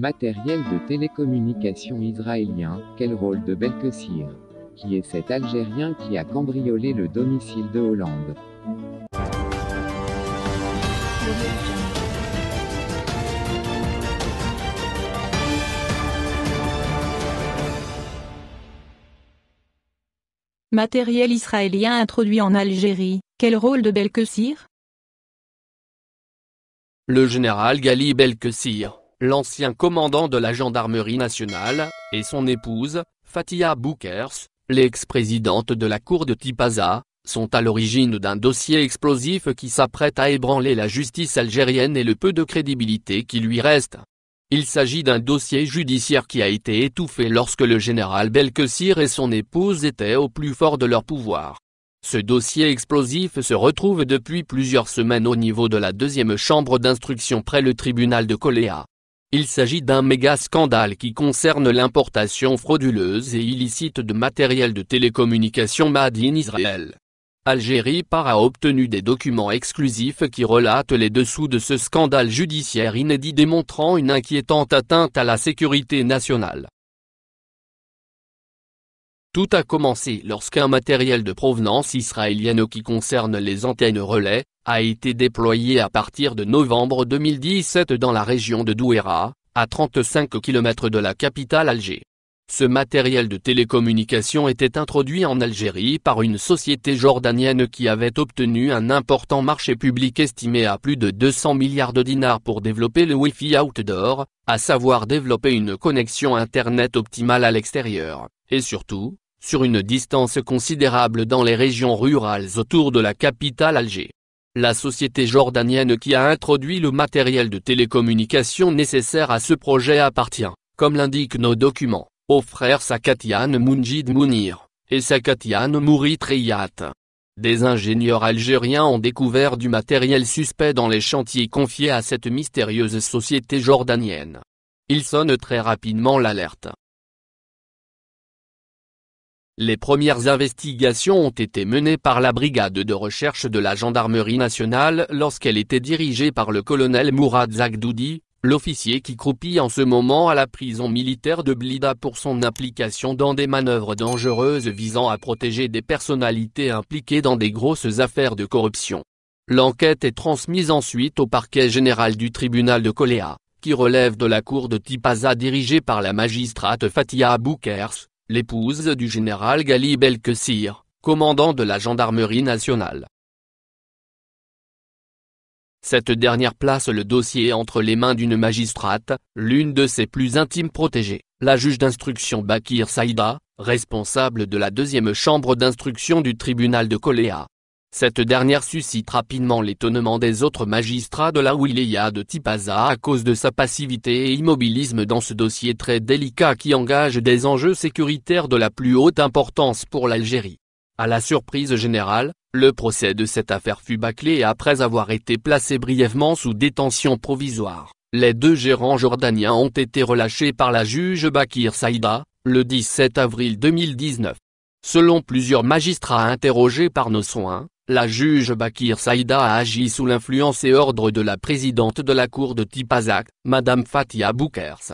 Matériel de télécommunication israélien, quel rôle de Belkessir Qui est cet Algérien qui a cambriolé le domicile de Hollande Matériel israélien introduit en Algérie, quel rôle de Belkessir Le général Gali Belkessir l'ancien commandant de la gendarmerie nationale, et son épouse, Fatia Boukers, l'ex-présidente de la cour de Tipaza, sont à l'origine d'un dossier explosif qui s'apprête à ébranler la justice algérienne et le peu de crédibilité qui lui reste. Il s'agit d'un dossier judiciaire qui a été étouffé lorsque le général Belkessir et son épouse étaient au plus fort de leur pouvoir. Ce dossier explosif se retrouve depuis plusieurs semaines au niveau de la deuxième chambre d'instruction près le tribunal de Coléa. Il s'agit d'un méga scandale qui concerne l'importation frauduleuse et illicite de matériel de télécommunication made in Israël. Algérie par a obtenu des documents exclusifs qui relatent les dessous de ce scandale judiciaire inédit démontrant une inquiétante atteinte à la sécurité nationale. Tout a commencé lorsqu'un matériel de provenance israélienne qui concerne les antennes relais, a été déployé à partir de novembre 2017 dans la région de Douera, à 35 km de la capitale Alger. Ce matériel de télécommunication était introduit en Algérie par une société jordanienne qui avait obtenu un important marché public estimé à plus de 200 milliards de dinars pour développer le Wi-Fi outdoor, à savoir développer une connexion Internet optimale à l'extérieur, et surtout, sur une distance considérable dans les régions rurales autour de la capitale Alger. La société jordanienne qui a introduit le matériel de télécommunication nécessaire à ce projet appartient, comme l'indiquent nos documents, aux frères Sakatian Mounjid Mounir, et Sakatian Mouri Triyat. Des ingénieurs algériens ont découvert du matériel suspect dans les chantiers confiés à cette mystérieuse société jordanienne. Ils sonnent très rapidement l'alerte, les premières investigations ont été menées par la brigade de recherche de la gendarmerie nationale lorsqu'elle était dirigée par le colonel Mourad Zagdoudi, l'officier qui croupit en ce moment à la prison militaire de Blida pour son implication dans des manœuvres dangereuses visant à protéger des personnalités impliquées dans des grosses affaires de corruption. L'enquête est transmise ensuite au parquet général du tribunal de Coléa, qui relève de la cour de Tipaza dirigée par la magistrate Fatia Boukers, l'épouse du général Gali Kessir, commandant de la gendarmerie nationale. Cette dernière place le dossier entre les mains d'une magistrate, l'une de ses plus intimes protégées, la juge d'instruction Bakir Saïda, responsable de la deuxième chambre d'instruction du tribunal de Coléa. Cette dernière suscite rapidement l'étonnement des autres magistrats de la wilaya de Tipaza à cause de sa passivité et immobilisme dans ce dossier très délicat qui engage des enjeux sécuritaires de la plus haute importance pour l'Algérie. À la surprise générale, le procès de cette affaire fut bâclé après avoir été placé brièvement sous détention provisoire. Les deux gérants jordaniens ont été relâchés par la juge Bakir Saïda, le 17 avril 2019. Selon plusieurs magistrats interrogés par nos soins, la juge Bakir Saïda a agi sous l'influence et ordre de la présidente de la cour de Tipazak, Madame Fatia Boukers.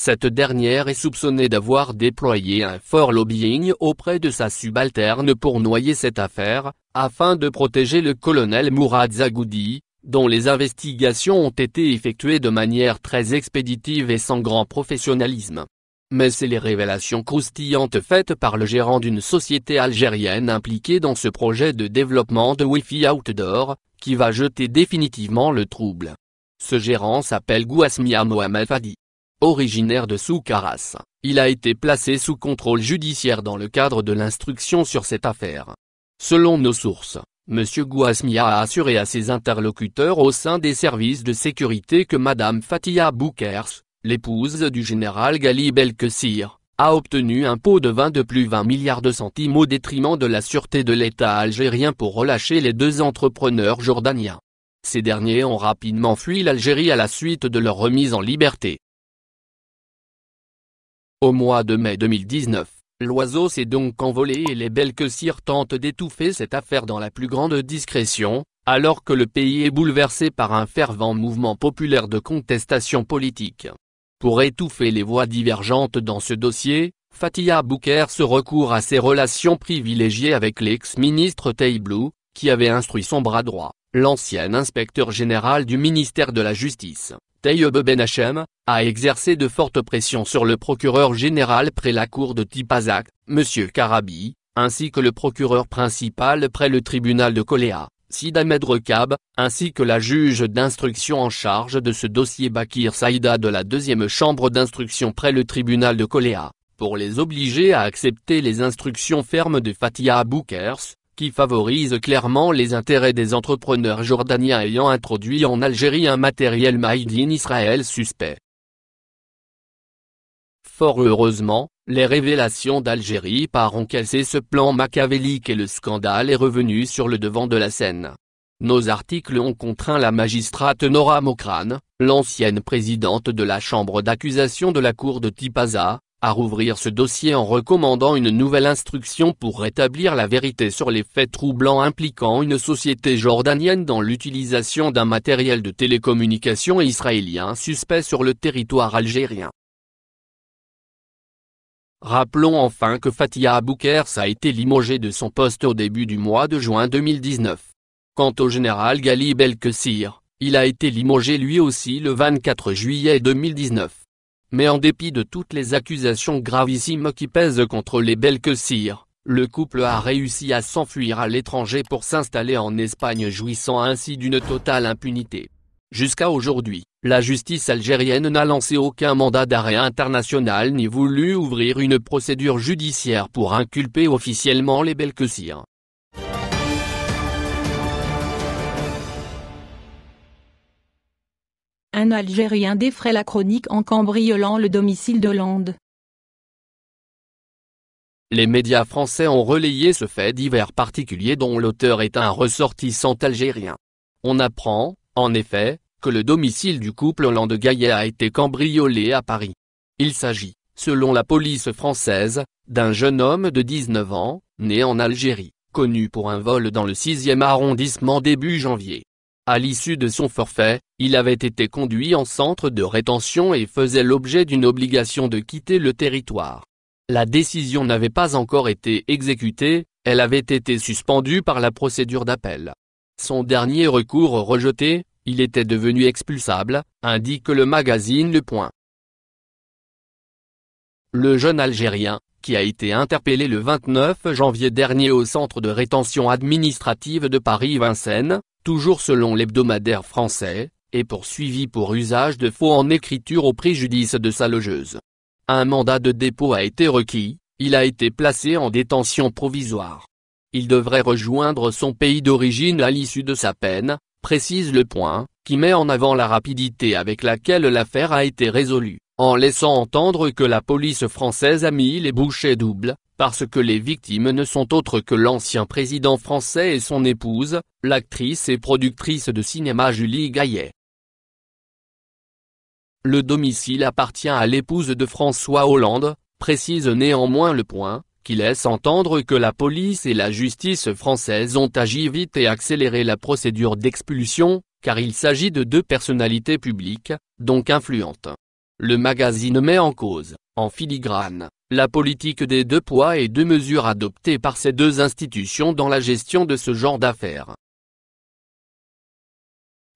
Cette dernière est soupçonnée d'avoir déployé un fort lobbying auprès de sa subalterne pour noyer cette affaire, afin de protéger le colonel Mourad Zagoudi, dont les investigations ont été effectuées de manière très expéditive et sans grand professionnalisme. Mais c'est les révélations croustillantes faites par le gérant d'une société algérienne impliquée dans ce projet de développement de Wi-Fi Outdoor, qui va jeter définitivement le trouble. Ce gérant s'appelle Gouasmia Mohamed Fadi. Originaire de Soukaras, il a été placé sous contrôle judiciaire dans le cadre de l'instruction sur cette affaire. Selon nos sources, M. Gouasmia a assuré à ses interlocuteurs au sein des services de sécurité que Mme Fatia Boukers, l'épouse du général Gali Belkessir, a obtenu un pot de vin de plus 20 milliards de centimes au détriment de la sûreté de l'État algérien pour relâcher les deux entrepreneurs jordaniens. Ces derniers ont rapidement fui l'Algérie à la suite de leur remise en liberté. Au mois de mai 2019, l'oiseau s'est donc envolé et les Belkessir tentent d'étouffer cette affaire dans la plus grande discrétion, alors que le pays est bouleversé par un fervent mouvement populaire de contestation politique. Pour étouffer les voix divergentes dans ce dossier, Fatia Bouker se recourt à ses relations privilégiées avec l'ex-ministre Teiblou, qui avait instruit son bras droit, l'ancien inspecteur général du ministère de la Justice, Tay Ben Hachem, a exercé de fortes pressions sur le procureur général près la cour de Tipazak, M. Karabi, ainsi que le procureur principal près le tribunal de Coléa. Sid Ahmed Rekab, ainsi que la juge d'instruction en charge de ce dossier Bakir Saïda de la deuxième chambre d'instruction près le tribunal de Coléa, pour les obliger à accepter les instructions fermes de Fatia Boukers, qui favorise clairement les intérêts des entrepreneurs jordaniens ayant introduit en Algérie un matériel Maïdine Israël suspect. Fort heureusement, les révélations d'Algérie par ont ce plan machiavélique et le scandale est revenu sur le devant de la scène. Nos articles ont contraint la magistrate Nora Mokrane, l'ancienne présidente de la chambre d'accusation de la cour de Tipaza, à rouvrir ce dossier en recommandant une nouvelle instruction pour rétablir la vérité sur les faits troublants impliquant une société jordanienne dans l'utilisation d'un matériel de télécommunication israélien suspect sur le territoire algérien. Rappelons enfin que Fatia Aboukers a été limogée de son poste au début du mois de juin 2019. Quant au général Ghali Belkessir, il a été limogé lui aussi le 24 juillet 2019. Mais en dépit de toutes les accusations gravissimes qui pèsent contre les Belkessir, le couple a réussi à s'enfuir à l'étranger pour s'installer en Espagne jouissant ainsi d'une totale impunité. Jusqu'à aujourd'hui. La justice algérienne n'a lancé aucun mandat d'arrêt international ni voulu ouvrir une procédure judiciaire pour inculper officiellement les Belkessir. Un Algérien défrait la chronique en cambriolant le domicile de Lande. Les médias français ont relayé ce fait divers particulier dont l'auteur est un ressortissant algérien. On apprend, en effet, que le domicile du couple Hollande-Gaillet a été cambriolé à Paris. Il s'agit, selon la police française, d'un jeune homme de 19 ans, né en Algérie, connu pour un vol dans le 6e arrondissement début janvier. À l'issue de son forfait, il avait été conduit en centre de rétention et faisait l'objet d'une obligation de quitter le territoire. La décision n'avait pas encore été exécutée, elle avait été suspendue par la procédure d'appel. Son dernier recours rejeté, il était devenu expulsable, indique le magazine Le Point. Le jeune Algérien, qui a été interpellé le 29 janvier dernier au centre de rétention administrative de Paris-Vincennes, toujours selon l'hebdomadaire français, est poursuivi pour usage de faux en écriture au préjudice de sa logeuse. Un mandat de dépôt a été requis, il a été placé en détention provisoire. Il devrait rejoindre son pays d'origine à l'issue de sa peine, précise le point, qui met en avant la rapidité avec laquelle l'affaire a été résolue, en laissant entendre que la police française a mis les bouchées doubles, parce que les victimes ne sont autres que l'ancien président français et son épouse, l'actrice et productrice de cinéma Julie Gaillet. Le domicile appartient à l'épouse de François Hollande, précise néanmoins le point, qui laisse entendre que la police et la justice française ont agi vite et accéléré la procédure d'expulsion, car il s'agit de deux personnalités publiques, donc influentes. Le magazine met en cause, en filigrane, la politique des deux poids et deux mesures adoptées par ces deux institutions dans la gestion de ce genre d'affaires.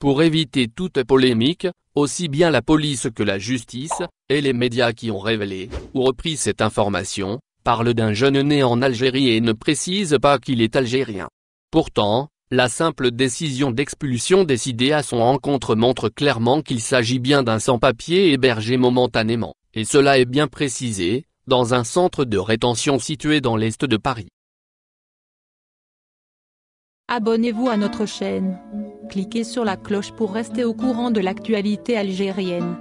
Pour éviter toute polémique, aussi bien la police que la justice, et les médias qui ont révélé, ou repris cette information, parle d'un jeune né en Algérie et ne précise pas qu'il est algérien. Pourtant, la simple décision d'expulsion décidée à son encontre montre clairement qu'il s'agit bien d'un sans-papier hébergé momentanément, et cela est bien précisé, dans un centre de rétention situé dans l'est de Paris. Abonnez-vous à notre chaîne. Cliquez sur la cloche pour rester au courant de l'actualité algérienne.